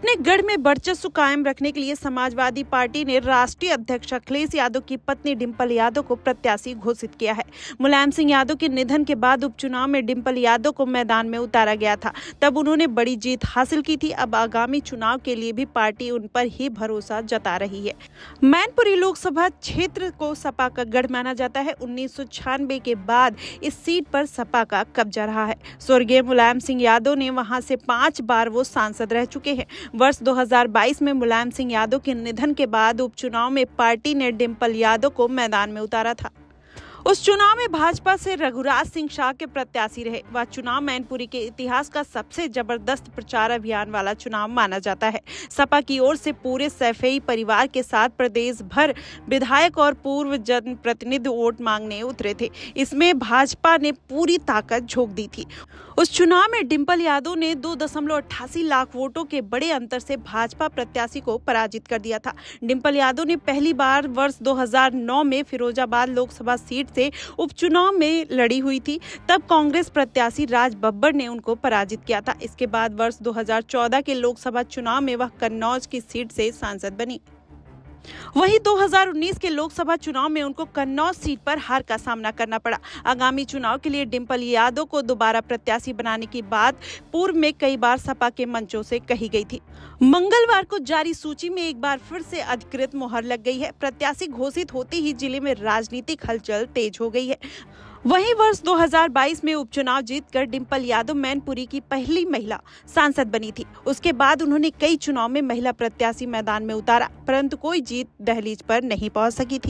अपने गढ़ में वर्चस्व कायम रखने के लिए समाजवादी पार्टी ने राष्ट्रीय अध्यक्ष अखिलेश यादव की पत्नी डिम्पल यादव को प्रत्याशी घोषित किया है मुलायम सिंह यादव के निधन के बाद उपचुनाव में डिम्पल यादव को मैदान में उतारा गया था तब उन्होंने बड़ी जीत हासिल की थी अब आगामी चुनाव के लिए भी पार्टी उन पर ही भरोसा जता रही है मैनपुरी लोकसभा क्षेत्र को सपा का गढ़ माना जाता है उन्नीस के बाद इस सीट पर सपा का कब्जा रहा है स्वर्गीय मुलायम सिंह यादव ने वहां से पांच बार वो सांसद रह चुके हैं वर्ष 2022 में मुलायम सिंह यादव के निधन के बाद उपचुनाव में पार्टी ने डिम्पल यादव को मैदान में उतारा था उस चुनाव में भाजपा से रघुराज सिंह शाह के प्रत्याशी रहे वह चुनाव मैनपुरी के इतिहास का सबसे जबरदस्त प्रचार अभियान वाला चुनाव माना जाता है सपा की ओर से पूरे सैफई परिवार के साथ प्रदेश भर विधायक और पूर्व जनप्रतिनिधि वोट मांगने उतरे थे इसमें भाजपा ने पूरी ताकत झोंक दी थी उस चुनाव में डिम्पल यादव ने दो लाख वोटों के बड़े अंतर से भाजपा प्रत्याशी को पराजित कर दिया था डिम्पल यादव ने पहली बार वर्ष दो में फिरोजाबाद लोकसभा सीट से उपचुनाव में लड़ी हुई थी तब कांग्रेस प्रत्याशी राज बब्बर ने उनको पराजित किया था इसके बाद वर्ष 2014 के लोकसभा चुनाव में वह कन्नौज की सीट से सांसद बनी वहीं 2019 के लोकसभा चुनाव में उनको कन्नौज सीट पर हार का सामना करना पड़ा आगामी चुनाव के लिए डिम्पल यादव को दोबारा प्रत्याशी बनाने की बात पूर्व में कई बार सपा के मंचों से कही गई थी मंगलवार को जारी सूची में एक बार फिर से अधिकृत मोहर लग गई है प्रत्याशी घोषित होते ही जिले में राजनीतिक हलचल तेज हो गई है वहीं वर्ष 2022 में उपचुनाव जीतकर डिंपल यादव मैनपुरी की पहली महिला सांसद बनी थी उसके बाद उन्होंने कई चुनाव में महिला प्रत्याशी मैदान में उतारा परंतु कोई जीत दहलीज पर नहीं पहुंच सकी थी